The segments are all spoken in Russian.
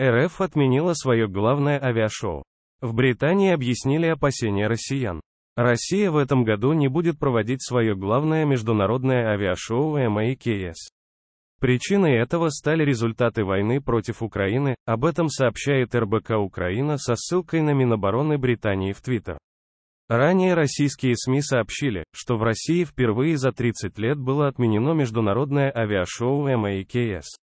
РФ отменила свое главное авиашоу. В Британии объяснили опасения россиян. Россия в этом году не будет проводить свое главное международное авиашоу МАИКС. Причиной этого стали результаты войны против Украины, об этом сообщает РБК Украина со ссылкой на Минобороны Британии в Твиттер. Ранее российские СМИ сообщили, что в России впервые за 30 лет было отменено международное авиашоу МАИКС.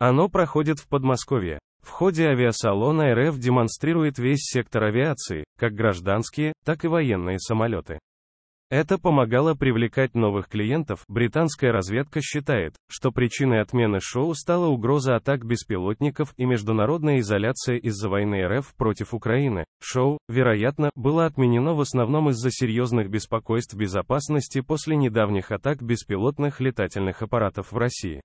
Оно проходит в Подмосковье. В ходе авиасалона РФ демонстрирует весь сектор авиации, как гражданские, так и военные самолеты. Это помогало привлекать новых клиентов. Британская разведка считает, что причиной отмены шоу стала угроза атак беспилотников и международная изоляция из-за войны РФ против Украины. Шоу, вероятно, было отменено в основном из-за серьезных беспокойств безопасности после недавних атак беспилотных летательных аппаратов в России.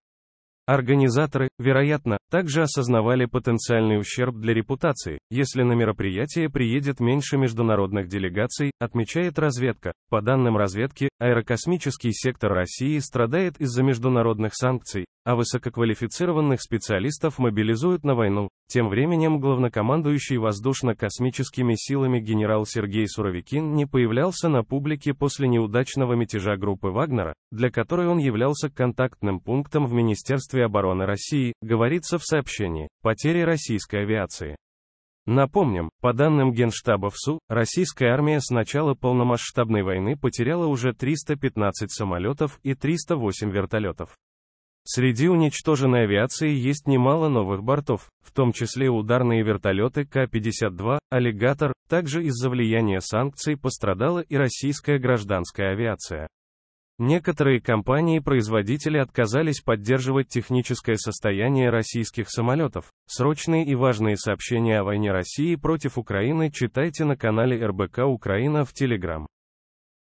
Организаторы, вероятно, также осознавали потенциальный ущерб для репутации, если на мероприятие приедет меньше международных делегаций, отмечает разведка. По данным разведки, аэрокосмический сектор России страдает из-за международных санкций, а высококвалифицированных специалистов мобилизуют на войну. Тем временем главнокомандующий воздушно-космическими силами генерал Сергей Суровикин не появлялся на публике после неудачного мятежа группы Вагнера, для которой он являлся контактным пунктом в Министерстве обороны России, говорится в сообщении «Потери российской авиации». Напомним, по данным Генштаба ВСУ, российская армия с начала полномасштабной войны потеряла уже 315 самолетов и 308 вертолетов. Среди уничтоженной авиации есть немало новых бортов, в том числе ударные вертолеты К-52, «Аллигатор», также из-за влияния санкций пострадала и российская гражданская авиация. Некоторые компании-производители отказались поддерживать техническое состояние российских самолетов. Срочные и важные сообщения о войне России против Украины читайте на канале РБК Украина в Телеграм.